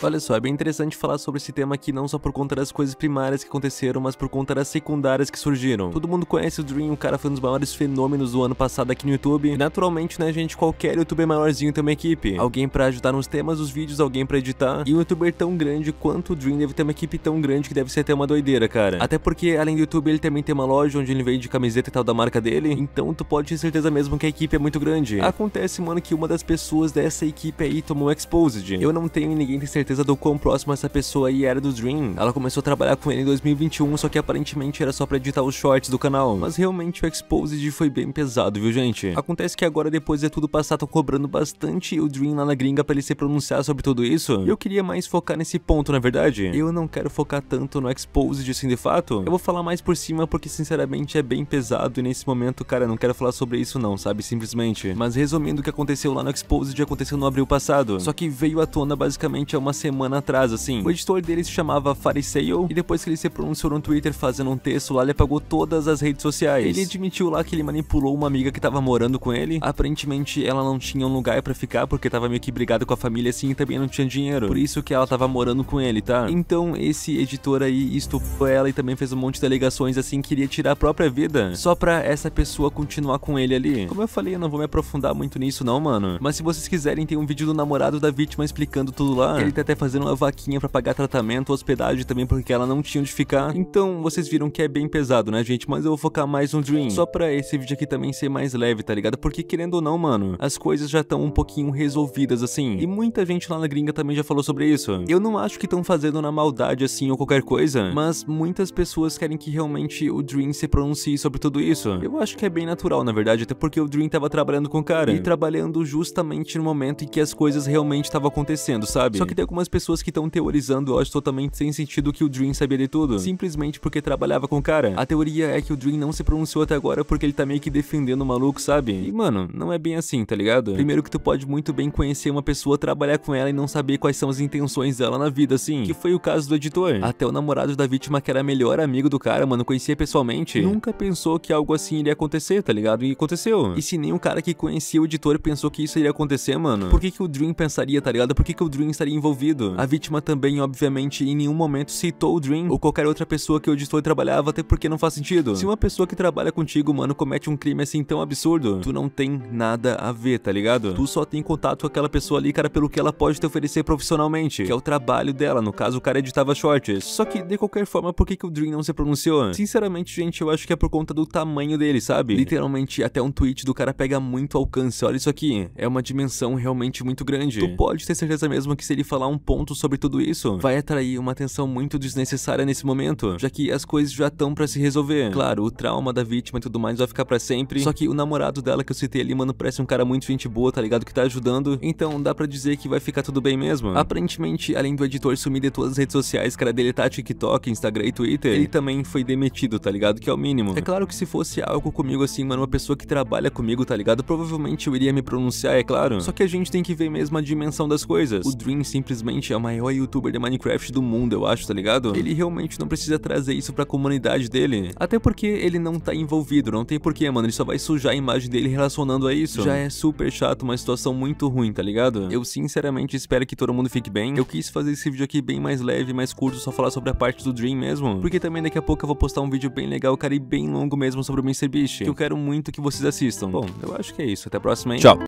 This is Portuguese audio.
Olha só, é bem interessante falar sobre esse tema aqui não só por conta das coisas primárias que aconteceram, mas por conta das secundárias que surgiram. Todo mundo conhece o Dream, o cara foi um dos maiores fenômenos do ano passado aqui no YouTube. E naturalmente, né, gente, qualquer youtuber maiorzinho tem uma equipe. Alguém para ajudar nos temas dos vídeos, alguém para editar. E um youtuber tão grande quanto o Dream deve ter uma equipe tão grande que deve ser até uma doideira, cara. Até porque, além do YouTube, ele também tem uma loja onde ele vende camiseta e tal da marca dele. Então tu pode ter certeza mesmo que a equipe é muito grande. Acontece, mano, que uma das pessoas dessa equipe aí tomou Exposed. Eu não tenho ninguém tem certeza certeza do quão próximo essa pessoa aí era do Dream. Ela começou a trabalhar com ele em 2021, só que aparentemente era só pra editar os shorts do canal. Mas realmente o Exposed foi bem pesado, viu gente? Acontece que agora depois de tudo passar, tô cobrando bastante o Dream lá na gringa pra ele se pronunciar sobre tudo isso. E eu queria mais focar nesse ponto, na verdade. Eu não quero focar tanto no Exposed assim de fato. Eu vou falar mais por cima porque sinceramente é bem pesado e nesse momento, cara, não quero falar sobre isso não, sabe? Simplesmente. Mas resumindo o que aconteceu lá no Exposed, aconteceu no abril passado. Só que veio à tona basicamente uma semana atrás, assim. O editor dele se chamava Fariseu e depois que ele se pronunciou no Twitter fazendo um texto lá, ele apagou todas as redes sociais. Ele admitiu lá que ele manipulou uma amiga que tava morando com ele. Aparentemente ela não tinha um lugar para ficar porque tava meio que brigada com a família assim e também não tinha dinheiro. Por isso que ela tava morando com ele, tá? Então esse editor aí estupou ela e também fez um monte de alegações assim, queria tirar a própria vida só pra essa pessoa continuar com ele ali. Como eu falei, eu não vou me aprofundar muito nisso não, mano. Mas se vocês quiserem, tem um vídeo do namorado da vítima explicando tudo lá. Ele tá até fazendo uma vaquinha para pagar tratamento, hospedagem também, porque ela não tinha onde ficar. Então, vocês viram que é bem pesado, né, gente? Mas eu vou focar mais no Dream. Só pra esse vídeo aqui também ser mais leve, tá ligado? Porque, querendo ou não, mano, as coisas já estão um pouquinho resolvidas, assim. E muita gente lá na gringa também já falou sobre isso. Eu não acho que estão fazendo na maldade, assim, ou qualquer coisa, mas muitas pessoas querem que realmente o Dream se pronuncie sobre tudo isso. Eu acho que é bem natural, na verdade, até porque o Dream tava trabalhando com o cara. E trabalhando justamente no momento em que as coisas realmente estavam acontecendo, sabe? Só que tem algumas algumas pessoas que estão teorizando, eu acho totalmente sem sentido que o Dream sabia de tudo, simplesmente porque trabalhava com o cara. A teoria é que o Dream não se pronunciou até agora porque ele tá meio que defendendo o maluco, sabe? E mano, não é bem assim, tá ligado? Primeiro que tu pode muito bem conhecer uma pessoa, trabalhar com ela e não saber quais são as intenções dela na vida, assim, que foi o caso do editor. Até o namorado da vítima, que era melhor amigo do cara, mano, conhecia pessoalmente, nunca pensou que algo assim iria acontecer, tá ligado? E aconteceu. E se nem o cara que conhecia o editor pensou que isso iria acontecer, mano, por que que o Dream pensaria, tá ligado? Por que que o Dream estaria envolvido? A vítima também, obviamente, em nenhum momento citou o Dream ou qualquer outra pessoa que o editor trabalhava, até porque não faz sentido. Se uma pessoa que trabalha contigo, mano, comete um crime assim tão absurdo, tu não tem nada a ver, tá ligado? Tu só tem contato com aquela pessoa ali, cara, pelo que ela pode te oferecer profissionalmente, que é o trabalho dela. No caso, o cara editava shorts. Só que, de qualquer forma, por que, que o Dream não se pronunciou? Sinceramente, gente, eu acho que é por conta do tamanho dele, sabe? Literalmente, até um tweet do cara pega muito alcance. Olha isso aqui. É uma dimensão realmente muito grande. Tu pode ter certeza mesmo que se ele falar um ponto sobre tudo isso, vai atrair uma atenção muito desnecessária nesse momento, já que as coisas já estão para se resolver. Claro, o trauma da vítima e tudo mais vai ficar para sempre, só que o namorado dela que eu citei ali, mano, parece um cara muito gente boa, tá ligado? Que tá ajudando, então dá para dizer que vai ficar tudo bem mesmo. Aparentemente, além do editor sumir de todas as redes sociais, cara, dele tá TikTok, Instagram e Twitter, ele também foi demitido, tá ligado? Que é o mínimo. É claro que se fosse algo comigo assim, mano, uma pessoa que trabalha comigo, tá ligado? Provavelmente eu iria me pronunciar, é claro. Só que a gente tem que ver mesmo a dimensão das coisas. O Dream simplesmente simplesmente é o maior youtuber de Minecraft do mundo, eu acho, tá ligado? Ele realmente não precisa trazer isso pra comunidade dele. Até porque ele não tá envolvido, não tem porquê, mano. Ele só vai sujar a imagem dele relacionando a isso. Já é super chato, uma situação muito ruim, tá ligado? Eu sinceramente espero que todo mundo fique bem. Eu quis fazer esse vídeo aqui bem mais leve, mais curto, só falar sobre a parte do Dream mesmo. Porque também daqui a pouco eu vou postar um vídeo bem legal, cara, e bem longo mesmo sobre o MrBeast. Que eu quero muito que vocês assistam. Bom, eu acho que é isso. Até a próxima, hein? Tchau!